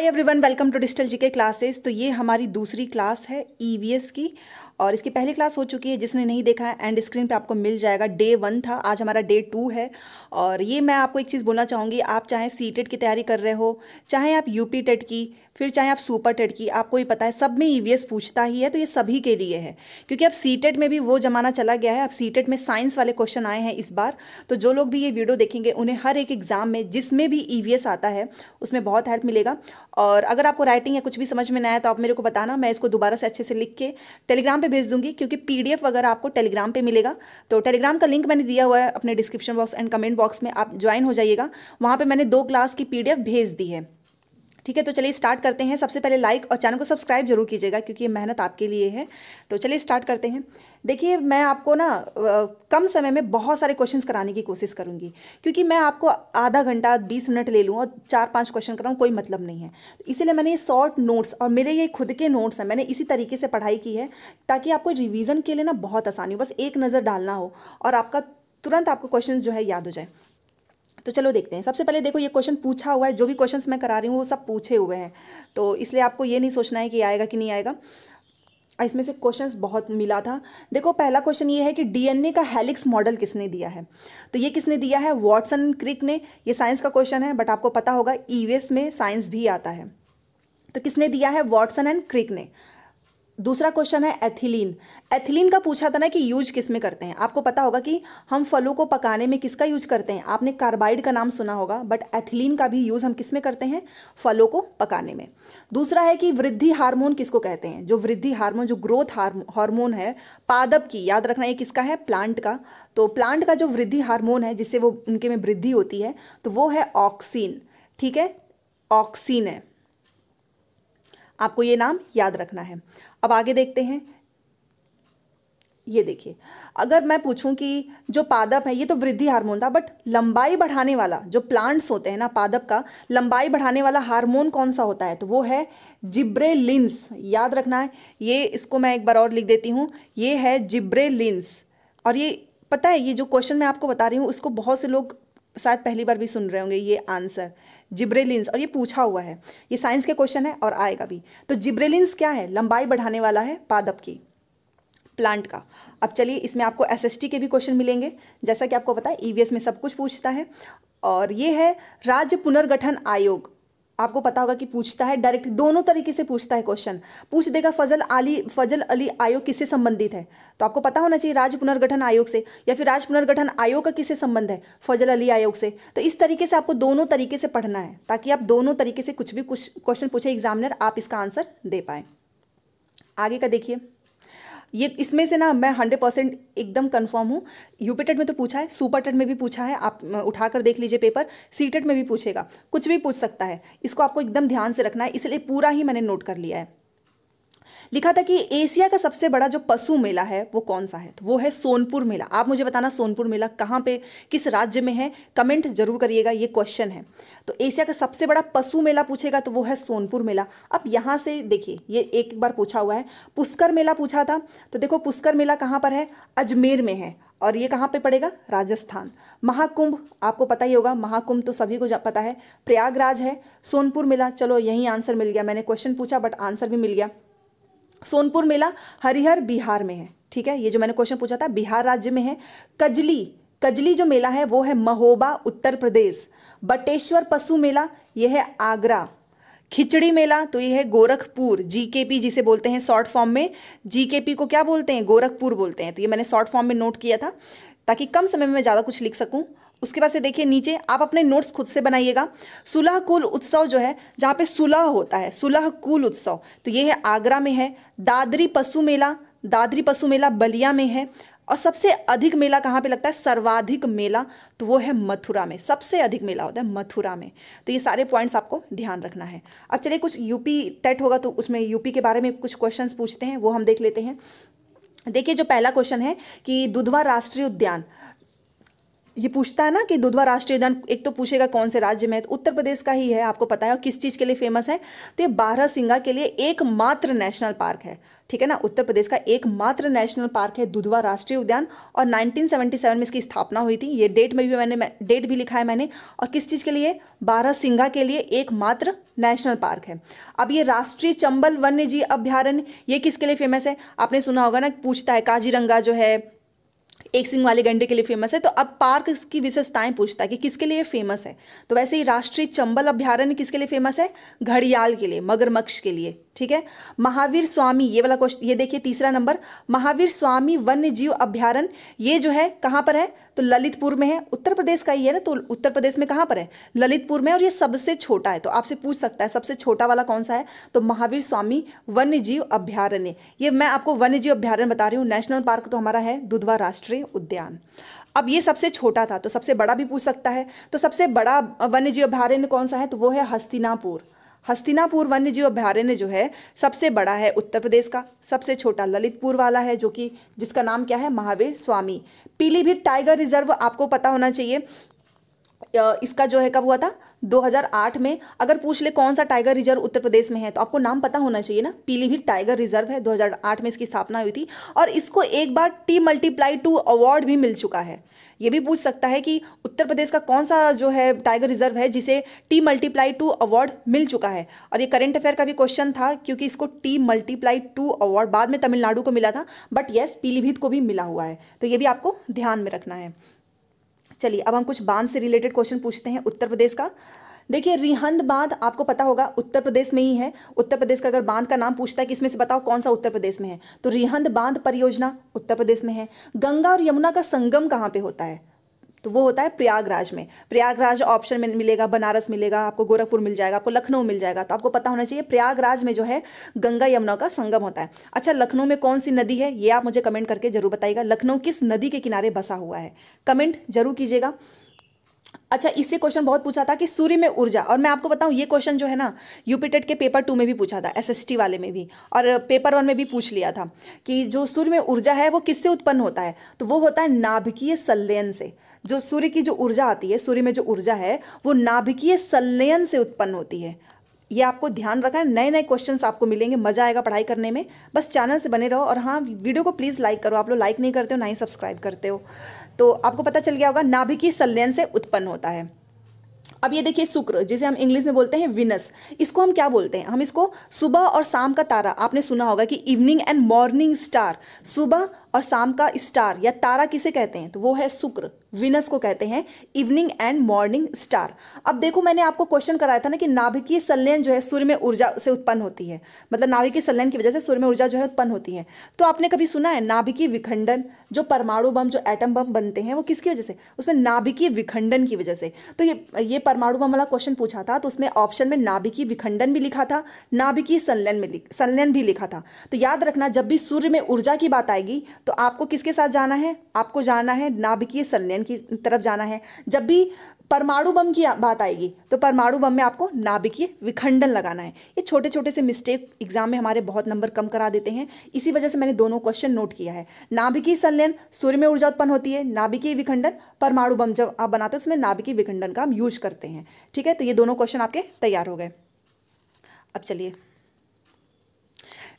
hi everyone welcome to digital GK classes तो ये हमारी दूसरी क्लास है ईवीएस e की और इसकी पहली क्लास हो चुकी है जिसने नहीं देखा है एंड स्क्रीन पे आपको मिल जाएगा डे वन था आज हमारा डे टू है और ये मैं आपको एक चीज़ बोलना चाहूँगी आप चाहे सी टेट e की तैयारी कर रहे हो चाहे आप यूपी टेट e की फिर चाहे आप सुपर टेट e की आपको ये पता है सब में ई पूछता ही है तो ये सभी के लिए है क्योंकि अब सी में भी वो ज़माना चला गया है अब सी टेट में साइंस वाले क्वेश्चन आए हैं इस बार तो जो लोग भी ये वीडियो देखेंगे उन्हें हर एक एग्ज़ाम में जिसमें भी ई आता है उसमें बहुत हेल्प मिलेगा और अगर आपको राइटिंग या कुछ भी समझ में ना आया तो आप मेरे को बताना मैं इसको दोबारा से अच्छे से लिख के टेलीग्राम पर में भेज दूंगी क्योंकि पीडीएफ वगैरह आपको टेलीग्राम पे मिलेगा तो टेलीग्राम का लिंक मैंने दिया हुआ है अपने description box and comment box में आप ज्वाइन हो जाइएगा वहाँ पर मैंने दो क्लास की पी भेज दी है ठीक है तो चलिए स्टार्ट करते हैं सबसे पहले लाइक और चैनल को सब्सक्राइब जरूर कीजिएगा क्योंकि ये मेहनत आपके लिए है तो चलिए स्टार्ट करते हैं देखिए मैं आपको ना कम समय में बहुत सारे क्वेश्चंस कराने की कोशिश करूंगी क्योंकि मैं आपको आधा घंटा बीस मिनट ले लूँ और चार पाँच क्वेश्चन कराऊँ कोई मतलब नहीं है तो इसीलिए मैंने ये शॉर्ट नोट्स और मेरे ये खुद के नोट्स हैं मैंने इसी तरीके से पढ़ाई की है ताकि आपको रिविज़न के लिए ना बहुत आसानी हो बस एक नज़र डालना हो और आपका तुरंत आपको क्वेश्चन जो है याद हो जाए तो चलो देखते हैं सबसे पहले देखो ये क्वेश्चन पूछा हुआ है जो भी क्वेश्चंस मैं करा रही हूँ वो सब पूछे हुए हैं तो इसलिए आपको ये नहीं सोचना है कि आएगा कि नहीं आएगा इसमें से क्वेश्चंस बहुत मिला था देखो पहला क्वेश्चन ये है कि डीएनए का हेलिक्स मॉडल किसने दिया है तो ये किसने दिया है वॉटसन क्रिक ने ये साइंस का क्वेश्चन है बट आपको पता होगा ईवीएस e में साइंस भी आता है तो किसने दिया है वॉटसन एंड क्रिक ने दूसरा क्वेश्चन है एथिलीन एथिलीन का पूछा था ना कि यूज किस में करते हैं आपको पता होगा कि हम फलों को पकाने में किसका यूज करते हैं आपने कार्बाइड का नाम सुना होगा बट एथिलीन का भी यूज़ हम किस में करते हैं फलों को पकाने में दूसरा है कि वृद्धि हार्मोन किसको कहते हैं जो वृद्धि हार्मोन जो ग्रोथ हार्मोन है पादप की याद रखना ये किसका है प्लांट का तो प्लांट का जो वृद्धि हार्मोन है जिससे वो उनके में वृद्धि होती है तो वो है ऑक्सीन ठीक है ऑक्सीन है आपको ये नाम याद रखना है अब आगे देखते हैं ये देखिए अगर मैं पूछूं कि जो पादप है ये तो वृद्धि हार्मोन था बट लंबाई बढ़ाने वाला जो प्लांट्स होते हैं ना पादप का लंबाई बढ़ाने वाला हार्मोन कौन सा होता है तो वो है जिब्रेलिन्स याद रखना है ये इसको मैं एक बार और लिख देती हूँ ये है जिब्रेलिन्स और ये पता है ये जो क्वेश्चन मैं आपको बता रही हूँ उसको बहुत से लोग शायद पहली बार भी सुन रहे होंगे ये आंसर जिब्रेलिन्स और ये पूछा हुआ है ये साइंस के क्वेश्चन है और आएगा भी तो जिब्रेलिन्स क्या है लंबाई बढ़ाने वाला है पादप की प्लांट का अब चलिए इसमें आपको एस के भी क्वेश्चन मिलेंगे जैसा कि आपको पता है ई e में सब कुछ पूछता है और ये है राज्य पुनर्गठन आयोग आपको पता होगा कि पूछता है डायरेक्ट दोनों तरीके से पूछता है क्वेश्चन पूछ देगा फजल अली फजल अली आयोग किससे संबंधित है तो आपको पता होना चाहिए राज्य पुनर्गठन आयोग से या फिर राज्य पुनर्गठन आयोग का किससे संबंध है फजल अली आयोग से तो इस तरीके से आपको दोनों तरीके से पढ़ना है ताकि आप दोनों तरीके से कुछ भी कुछ क्वेश्चन पूछे एग्जामिनर आप इसका आंसर दे पाए आगे का देखिए ये इसमें से ना मैं हंड्रेड परसेंट एकदम कंफर्म हूँ यूपीटेट में तो पूछा है सुपर टेट में भी पूछा है आप उठा कर देख लीजिए पेपर सीटेट में भी पूछेगा कुछ भी पूछ सकता है इसको आपको एकदम ध्यान से रखना है इसलिए पूरा ही मैंने नोट कर लिया है लिखा था कि एशिया का सबसे बड़ा जो पशु मेला है वो कौन सा है तो वो है सोनपुर मेला आप मुझे बताना सोनपुर मेला कहाँ पे किस राज्य में है कमेंट जरूर करिएगा ये क्वेश्चन है तो एशिया का सबसे बड़ा पशु मेला पूछेगा तो वो है सोनपुर मेला अब यहाँ से देखिए ये एक बार पूछा हुआ है पुष्कर मेला पूछा था तो देखो पुष्कर मेला कहाँ पर है अजमेर में है और ये कहाँ पे पड़ेगा राजस्थान महाकुंभ आपको पता ही होगा महाकुंभ तो सभी को पता है प्रयागराज है सोनपुर मिला चलो यही आंसर मिल गया मैंने क्वेश्चन पूछा बट आंसर भी मिल गया सोनपुर मेला हरिहर बिहार में है ठीक है ये जो मैंने क्वेश्चन पूछा था बिहार राज्य में है कजली कजली जो मेला है वो है महोबा उत्तर प्रदेश बटेश्वर पशु मेला ये है आगरा खिचड़ी मेला तो ये है गोरखपुर जीकेपी जिसे बोलते हैं शॉर्ट फॉर्म में जीकेपी को क्या बोलते हैं गोरखपुर बोलते हैं तो ये मैंने शॉर्ट फॉर्म में नोट किया था ताकि कम समय में ज़्यादा कुछ लिख सकूँ उसके बाद से देखिए नीचे आप अपने नोट्स खुद से बनाइएगा सुलह कुल उत्सव जो है जहाँ पे सुलह होता है सुलह कुल उत्सव तो ये है आगरा में है दादरी पशु मेला दादरी पशु मेला बलिया में है और सबसे अधिक मेला कहाँ पे लगता है सर्वाधिक मेला तो वो है मथुरा में सबसे अधिक मेला होता है मथुरा में तो ये सारे पॉइंट्स आपको ध्यान रखना है अब चलिए कुछ यूपी टेट होगा तो उसमें यूपी के बारे में कुछ क्वेश्चंस पूछते हैं वो हम देख लेते हैं देखिए जो पहला क्वेश्चन है कि दुधवा राष्ट्रीय उद्यान ये पूछता है ना कि दुधवा राष्ट्रीय उद्यान एक तो पूछेगा कौन से राज्य में है तो उत्तर प्रदेश का ही है आपको पता है और किस चीज़ के लिए फेमस है तो ये बारह सिंगा के लिए एकमात्र नेशनल पार्क है ठीक है ना उत्तर प्रदेश का एकमात्र नेशनल पार्क है दुधवा राष्ट्रीय उद्यान और 1977 में इसकी स्थापना हुई थी ये डेट में भी मैंने डेट भी लिखा है मैंने और किस चीज़ के लिए बारह सिंगा के लिए एकमात्र नेशनल पार्क है अब ये राष्ट्रीय चंबल वन्य जीव अभ्यारण्य ये किसके लिए फेमस है आपने सुना होगा ना पूछता है काजीरंगा जो है एक सिंह वाले गंडे के लिए फेमस है तो अब पार्क इसकी विशेषताएं पूछता है कि किसके लिए फेमस है तो वैसे ही राष्ट्रीय चंबल अभ्यारण्य किसके लिए फेमस है घड़ियाल के लिए मगरमक्ष के लिए ठीक है महावीर स्वामी ये वाला क्वेश्चन ये देखिए तीसरा नंबर महावीर स्वामी वन्य जीव अभ्यारण ये जो है कहां पर है तो ललितपुर में है उत्तर प्रदेश का ही है ना तो उत्तर प्रदेश में कहां पर है ललितपुर में और ये सबसे छोटा है तो आपसे पूछ सकता है सबसे छोटा वाला कौन सा है तो महावीर स्वामी वन्य जीव अभ्यारण्य ये मैं आपको वन्य जीव अभ्यारण्य बता रही हूँ नेशनल पार्क तो हमारा है दुधवा राष्ट्रीय उद्यान अब ये सबसे छोटा था तो सबसे बड़ा भी पूछ सकता है तो सबसे बड़ा वन्य जीव अभ्यारण्य कौन सा है तो वो है हस्तिनापुर हस्तिनापुर वन्य जीव अभ्यारण्य जो है सबसे बड़ा है उत्तर प्रदेश का सबसे छोटा ललितपुर वाला है जो कि जिसका नाम क्या है महावीर स्वामी पीलीभीत टाइगर रिजर्व आपको पता होना चाहिए इसका जो है कब हुआ था 2008 में अगर पूछ ले कौन सा टाइगर रिजर्व उत्तर प्रदेश में है तो आपको नाम पता होना चाहिए ना पीलीभीत टाइगर रिजर्व है 2008 में इसकी स्थापना हुई थी और इसको एक बार टी मल्टीप्लाई टू अवार्ड भी मिल चुका है ये भी पूछ सकता है कि उत्तर प्रदेश का कौन सा जो है टाइगर रिजर्व है जिसे टी मल्टीप्लाई टू अवार्ड मिल चुका है और ये करंट अफेयर का भी क्वेश्चन था क्योंकि इसको टी मल्टीप्लाई टू अवार्ड बाद में तमिलनाडु को मिला था बट येस पीलीभीत को भी मिला हुआ है तो ये भी आपको ध्यान में रखना है चलिए अब हम कुछ बांध से रिलेटेड क्वेश्चन पूछते हैं उत्तर प्रदेश का देखिए रिहंद बांध आपको पता होगा उत्तर प्रदेश में ही है उत्तर प्रदेश का अगर बांध का नाम पूछता है कि इसमें से बताओ कौन सा उत्तर प्रदेश में है तो रिहंद बांध परियोजना उत्तर प्रदेश में है गंगा और यमुना का संगम कहाँ पे होता है तो वो होता है प्रयागराज में प्रयागराज ऑप्शन में मिलेगा बनारस मिलेगा आपको गोरखपुर मिल जाएगा आपको लखनऊ मिल जाएगा तो आपको पता होना चाहिए प्रयागराज में जो है गंगा यमुना का संगम होता है अच्छा लखनऊ में कौन सी नदी है ये आप मुझे कमेंट करके जरूर बताइएगा लखनऊ किस नदी के किनारे बसा हुआ है कमेंट जरूर कीजिएगा अच्छा इससे क्वेश्चन बहुत पूछा था कि सूर्य में ऊर्जा और मैं आपको बताऊं ये क्वेश्चन जो है ना यूपीटेट के पेपर टू में भी पूछा था एसएसटी वाले में भी और पेपर वन में भी पूछ लिया था कि जो सूर्य में ऊर्जा है वो किससे उत्पन्न होता है तो वो होता है नाभिकीय संलयन से जो सूर्य की जो ऊर्जा आती है सूर्य में जो ऊर्जा है वो नाभिकीय संलयन से उत्पन्न होती है ये आपको ध्यान रखना नए नए क्वेश्चन आपको मिलेंगे मजा आएगा पढ़ाई करने में बस चैनल से बने रहो और हाँ वीडियो को प्लीज़ लाइक करो आप लोग लाइक नहीं करते हो ना ही सब्सक्राइब करते हो तो आपको पता चल गया होगा नाभिकीय संलयन से उत्पन्न होता है अब ये देखिए शुक्र जिसे हम इंग्लिश में बोलते हैं विनस इसको हम क्या बोलते हैं हम इसको सुबह और शाम का तारा आपने सुना होगा कि इवनिंग एंड मॉर्निंग स्टार सुबह और शाम का स्टार या तारा किसे कहते हैं तो वो है शुक्र विनस को कहते हैं इवनिंग एंड मॉर्निंग स्टार अब देखो मैंने आपको क्वेश्चन कराया था ना कि नाभिकीय संलयन जो है सूर्य में ऊर्जा से उत्पन्न होती है मतलब नाभिकीय संलयन की वजह से सूर्य में ऊर्जा जो है उत्पन्न होती है तो आपने कभी सुना है नाभिकीय विखंडन जो परमाणु बम जो एटम बम बनते हैं वो किसकी वजह से उसमें नाभिकीय विखंडन की वजह से तो ये ये परमाणु बम वाला क्वेश्चन पूछा था तो उसमें ऑप्शन में नाभिकीय विखंडन भी लिखा था नाभिकीय संलयन में संलयन भी लिखा था तो याद रखना जब भी सूर्य में ऊर्जा की बात आएगी तो आपको किसके साथ जाना है आपको जाना है नाभिकीय संलयन की तरफ जाना है जब भी परमाणु बम की बात आएगी तो परमाणु बम में आपको नाभिकीय विखंडन लगाना है ये छोटे छोटे से मिस्टेक एग्जाम में हमारे बहुत नंबर कम करा देते हैं इसी वजह से मैंने दोनों क्वेश्चन नोट किया है नाभिकीय संलयन सूर्य में ऊर्जा उत्पन्न होती है नाभिकीय विखंडन परमाणु बम जब आप बनाते हैं उसमें नाभिकीय विखंडन का हम यूज करते हैं ठीक है तो ये दोनों क्वेश्चन आपके तैयार हो गए अब चलिए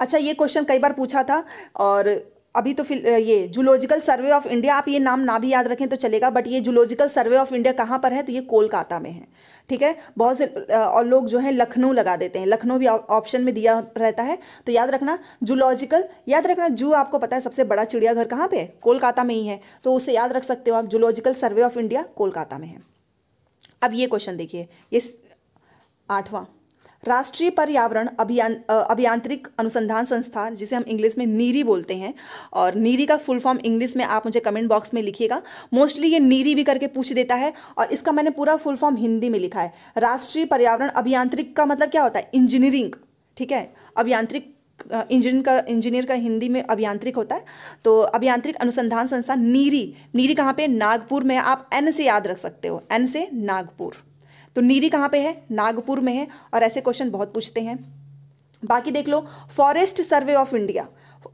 अच्छा ये क्वेश्चन कई बार पूछा था और अभी तो फिल ये जूलॉजिकल सर्वे ऑफ इंडिया आप ये नाम ना भी याद रखें तो चलेगा बट ये जूलॉजिकल सर्वे ऑफ इंडिया कहाँ पर है तो ये कोलकाता में है ठीक है बहुत से और लोग जो है लखनऊ लगा देते हैं लखनऊ भी ऑप्शन में दिया रहता है तो याद रखना जूलॉजिकल याद रखना जू आपको पता है सबसे बड़ा चिड़ियाघर कहाँ पर है कोलकाता में ही है तो उसे याद रख सकते हो आप zoological survey of India Kolkata में है अब ये क्वेश्चन देखिए ये आठवां राष्ट्रीय पर्यावरण अभियान अभियांत्रिक अनुसंधान संस्था जिसे हम इंग्लिश में नीरी बोलते हैं और नीरी का फुल फॉर्म इंग्लिश में आप मुझे कमेंट बॉक्स में लिखिएगा मोस्टली ये नीरी भी करके पूछ देता है और इसका मैंने पूरा फुल फॉर्म हिंदी में लिखा है राष्ट्रीय पर्यावरण अभियांत्रिक का मतलब क्या होता है इंजीनियरिंग ठीक है अभियांत्रिक इंजीनियर का इंजीनियर का हिंदी में अभियांत्रिक होता है तो अभियांत्रिक अनुसंधान संस्था नीरी नीरी कहाँ पे नागपुर में आप एन से याद रख सकते हो एन से नागपुर तो नीरी कहाँ पे है नागपुर में है और ऐसे क्वेश्चन बहुत पूछते हैं बाकी देख लो फॉरेस्ट सर्वे ऑफ इंडिया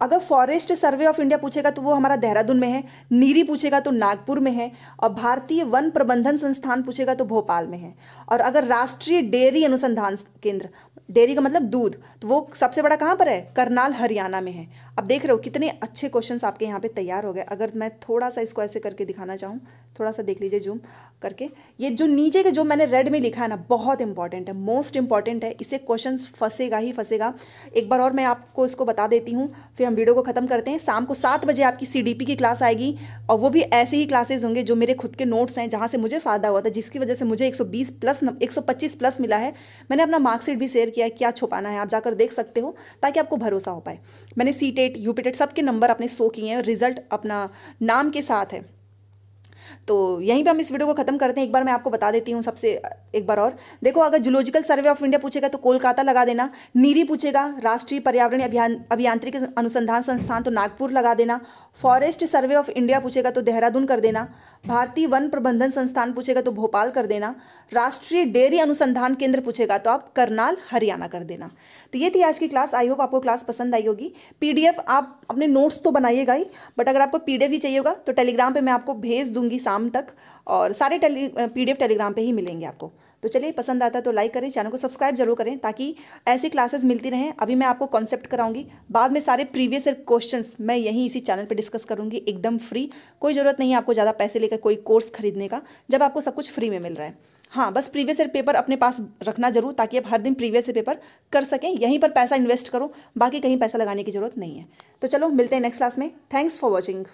अगर फॉरेस्ट सर्वे ऑफ इंडिया पूछेगा तो वो हमारा देहरादून में है नीरी पूछेगा तो नागपुर में है और भारतीय वन प्रबंधन संस्थान पूछेगा तो भोपाल में है और अगर राष्ट्रीय डेयरी अनुसंधान केंद्र डेयरी का मतलब दूध तो वो सबसे बड़ा कहाँ पर है करनाल हरियाणा में है अब देख रहे हो कितने अच्छे क्वेश्चन आपके यहाँ पे तैयार हो गए अगर मैं थोड़ा सा इसको ऐसे करके दिखाना चाहूँ थोड़ा सा देख लीजिए जूम करके ये जो नीचे के जो मैंने रेड में लिखा है ना बहुत इंपॉर्टेंट है मोस्ट इंपॉर्टेंट है इससे क्वेश्चन फंसेगा ही फंसेगा एक बार और मैं आपको इसको बता देती हूँ फिर हम वीडियो को ख़त्म करते हैं शाम को सात बजे आपकी सी की क्लास आएगी और वो भी ऐसे ही क्लासेज होंगे जो मेरे खुद के नोट्स हैं जहाँ से मुझे फ़ायदा हुआ था जिसकी वजह से मुझे एक प्लस एक प्लस मिला है मैंने अपना मार्क्सिट भी शेयर किया है क्या छुपाना है आप जाकर देख सकते हो ताकि आपको भरोसा हो पाए मैंने सी यूपीटेट यूपीटेट सबके नंबर अपने शो किए हैं रिजल्ट अपना नाम के साथ है तो यहीं पे हम इस वीडियो को खत्म करते हैं एक बार मैं आपको बता देती हूँ सबसे एक बार और देखो अगर जूलॉजिकल सर्वे ऑफ इंडिया पूछेगा तो कोलकाता लगा देना नीरी पूछेगा राष्ट्रीय पर्यावरण अभियान अभियांत्रिक अनुसंधान संस्थान तो नागपुर लगा देना फॉरेस्ट सर्वे ऑफ इंडिया पूछेगा तो देहरादून कर देना भारतीय वन प्रबंधन संस्थान पूछेगा तो भोपाल कर देना राष्ट्रीय डेयरी अनुसंधान केंद्र पूछेगा तो आप करनाल हरियाणा कर देना तो ये थी आज की क्लास आई होप आपको क्लास पसंद आई होगी पीडीएफ आप अपने नोट्स तो बनाइएगा ही बट अगर आपको पीडीएफ ही चाहिए होगा तो टेलीग्राम पर मैं आपको भेज दूंगी शाम तक और सारे टेली पीडीएफ टेलीग्राम पर ही मिलेंगे आपको तो चलिए पसंद आता है तो लाइक करें चैनल को सब्सक्राइब जरूर करें ताकि ऐसी क्लासेस मिलती रहें अभी मैं आपको कॉन्सेप्ट कराऊंगी बाद में सारे प्रीवियस क्वेश्चन क्वेश्चंस मैं यहीं इसी चैनल पर डिस्कस करूँगी एकदम फ्री कोई ज़रूरत नहीं है आपको ज़्यादा पैसे लेकर कोई कोर्स खरीदने का जब आपको सब कुछ फ्री में मिल रहा है हाँ बस प्रीवियस ईयर पेपर अपने पास रखना जरूर ताकि आप हर दिन प्रीवियस ईयर पेपर कर सकें यहीं पर पैसा इन्वेस्ट करो बाकी कहीं पैसा लगाने की जरूरत नहीं है तो चलो मिलते हैं नेक्स्ट क्लास में थैंक्स फॉर वॉचिंग